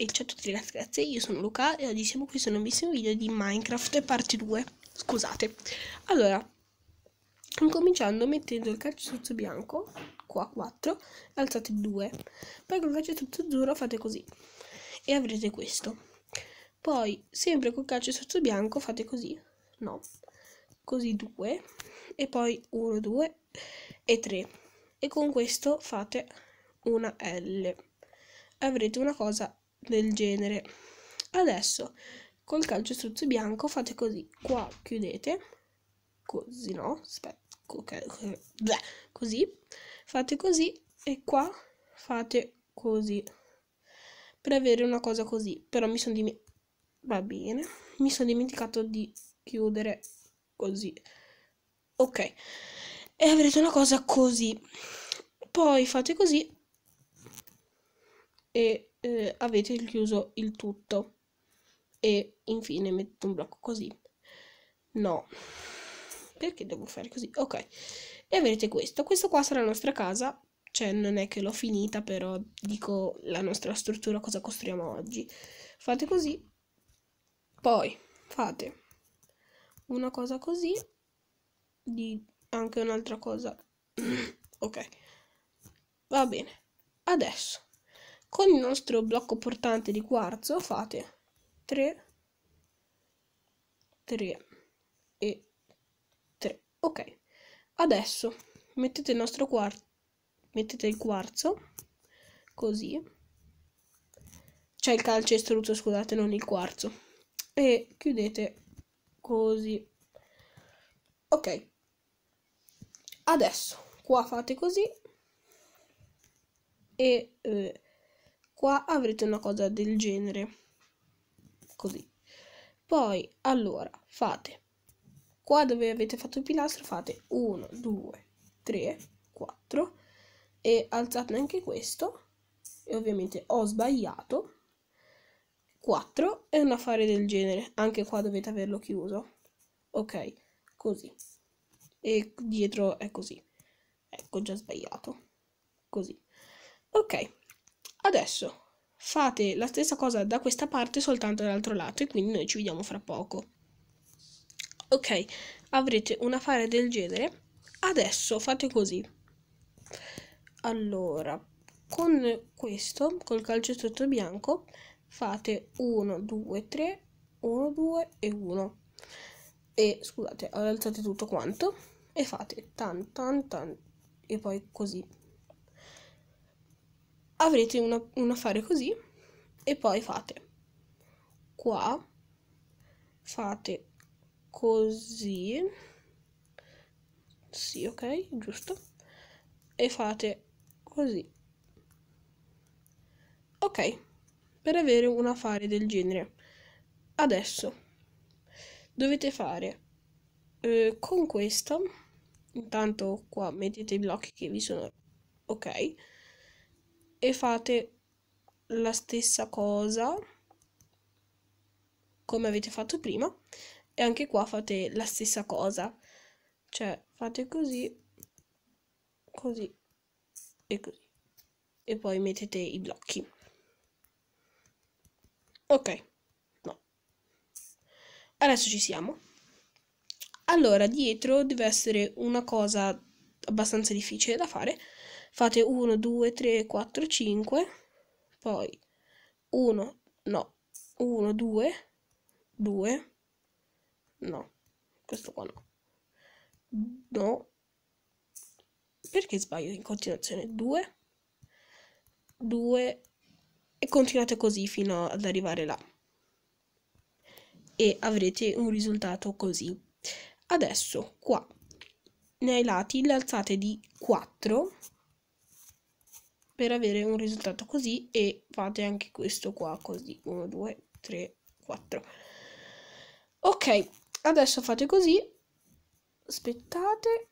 E ciao a tutti ragazzi, io sono Luca e oggi siamo qui su un nuovissimo video di Minecraft parte 2 Scusate Allora Incominciando mettendo il calcestruzzo bianco Qua 4 Alzate 2 Poi con col calcestruzzo azzurro fate così E avrete questo Poi sempre col calcestruzzo bianco fate così No Così 2 E poi 1, 2 e 3 E con questo fate una L Avrete una cosa del genere. Adesso col calcio struzzo bianco fate così, qua chiudete, così no, aspetta, okay, bleh, così, fate così e qua fate così per avere una cosa così, però mi sono dimenticato va bene, mi sono dimenticato di chiudere così. Ok. E avrete una cosa così. Poi fate così e eh, avete chiuso il tutto e infine mettete un blocco così no perché devo fare così ok e avrete questo questo qua sarà la nostra casa cioè non è che l'ho finita però dico la nostra struttura cosa costruiamo oggi fate così poi fate una cosa così di anche un'altra cosa ok va bene adesso con il nostro blocco portante di quarzo fate 3, 3 e 3. Ok, adesso mettete il nostro quarzo, mettete il quarzo, così, cioè il calcestruzzo, scusate, non il quarzo, e chiudete così. Ok, adesso qua fate così e... Eh, qua avrete una cosa del genere così poi allora fate qua dove avete fatto il pilastro fate 1 2 3 4 e alzate anche questo e ovviamente ho sbagliato 4 è un affare del genere anche qua dovete averlo chiuso ok così e dietro è così ecco già sbagliato così ok Adesso fate la stessa cosa da questa parte soltanto dall'altro lato e quindi noi ci vediamo fra poco. Ok, avrete un affare del genere. Adesso fate così. Allora, con questo, col calcestruzzo bianco, fate 1, 2, 3, 1, 2 e 1. E scusate, alzate tutto quanto e fate tan tan tan e poi così avrete una, un affare così e poi fate qua, fate così, sì ok, giusto, e fate così. Ok, per avere un affare del genere. Adesso dovete fare eh, con questa, intanto qua mettete i blocchi che vi sono, ok, e fate la stessa cosa come avete fatto prima e anche qua fate la stessa cosa cioè fate così così e così e poi mettete i blocchi ok no adesso ci siamo allora dietro deve essere una cosa abbastanza difficile da fare fate 1, 2, 3, 4, 5, poi 1, no, 1, 2, 2, no, questo qua no, no, perché sbaglio in continuazione? 2, 2 e continuate così fino ad arrivare là e avrete un risultato così. Adesso qua nei lati le alzate di 4 per avere un risultato così e fate anche questo qua così 1 2 3 4 ok adesso fate così aspettate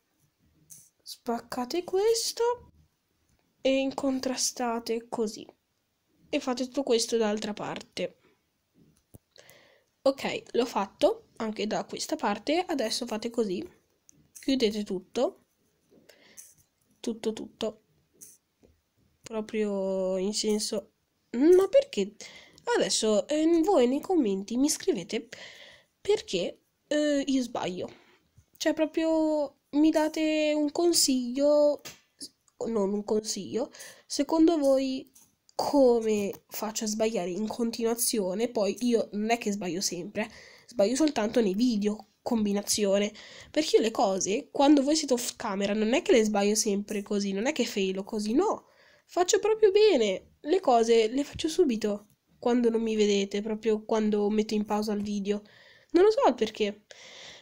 spaccate questo e incontrastate così e fate tutto questo dall'altra parte ok l'ho fatto anche da questa parte adesso fate così chiudete tutto tutto tutto proprio in senso ma perché adesso eh, voi nei commenti mi scrivete perché eh, io sbaglio cioè proprio mi date un consiglio non un consiglio secondo voi come faccio a sbagliare in continuazione poi io non è che sbaglio sempre sbaglio soltanto nei video combinazione. Perché io le cose, quando voi siete off camera, non è che le sbaglio sempre così, non è che failo così, no. Faccio proprio bene, le cose le faccio subito, quando non mi vedete, proprio quando metto in pausa il video. Non lo so perché.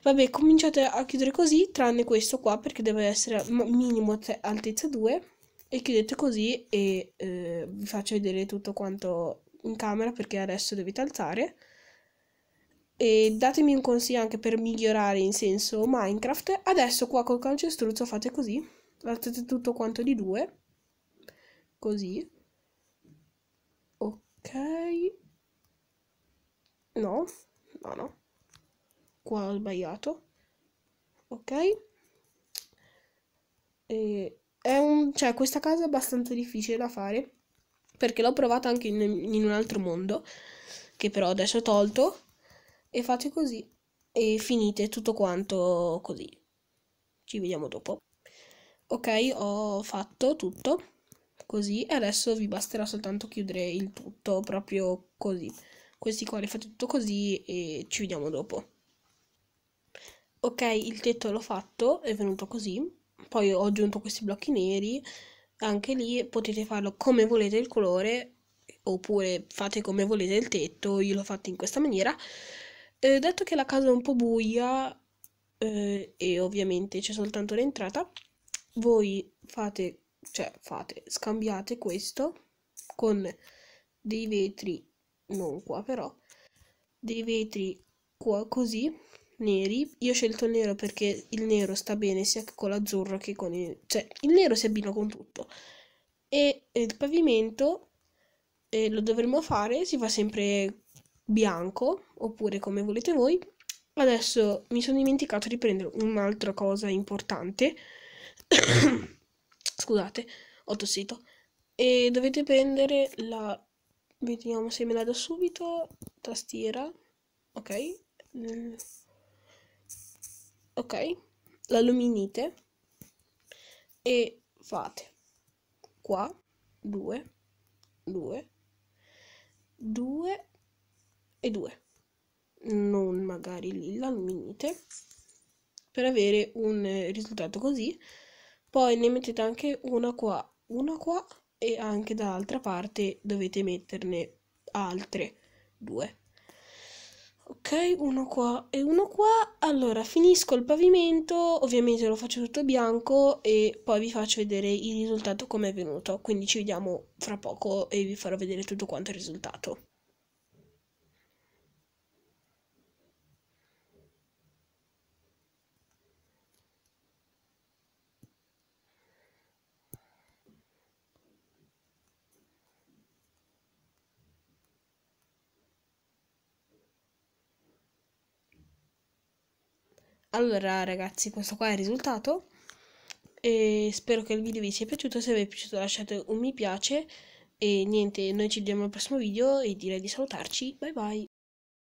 Vabbè, cominciate a chiudere così, tranne questo qua, perché deve essere minimo altezza 2. E chiudete così e eh, vi faccio vedere tutto quanto in camera, perché adesso dovete alzare e datemi un consiglio anche per migliorare in senso Minecraft. Adesso qua col calcestruzzo fate così, alzate tutto quanto di due così ok no no no qua ho sbagliato ok e è un cioè questa casa è abbastanza difficile da fare perché l'ho provata anche in, in un altro mondo che però adesso ho tolto e fate così e finite tutto quanto così ci vediamo dopo ok ho fatto tutto così e adesso vi basterà soltanto chiudere il tutto proprio così questi qua li fate tutto così e ci vediamo dopo ok il tetto l'ho fatto è venuto così poi ho aggiunto questi blocchi neri anche lì potete farlo come volete il colore oppure fate come volete il tetto io l'ho fatto in questa maniera eh, dato che la casa è un po' buia eh, e ovviamente c'è soltanto l'entrata voi fate cioè fate scambiate questo con dei vetri non qua però dei vetri qua così neri io ho scelto il nero perché il nero sta bene sia con l'azzurro che con il cioè il nero si abbina con tutto e il pavimento eh, lo dovremmo fare si fa sempre bianco oppure come volete voi adesso mi sono dimenticato di prendere un'altra cosa importante scusate, ho tossito. E dovete prendere la, vediamo se me la do subito, tastiera, ok, ok, la luminite e fate qua 2, 2, 2 e 2, non magari l'alluminite, per avere un risultato così poi ne mettete anche una qua una qua e anche dall'altra parte dovete metterne altre due ok uno qua e uno qua allora finisco il pavimento ovviamente lo faccio tutto bianco e poi vi faccio vedere il risultato come è venuto quindi ci vediamo fra poco e vi farò vedere tutto quanto il risultato Allora ragazzi, questo qua è il risultato e spero che il video vi sia piaciuto, se vi è piaciuto lasciate un mi piace e niente, noi ci vediamo al prossimo video e direi di salutarci, bye bye!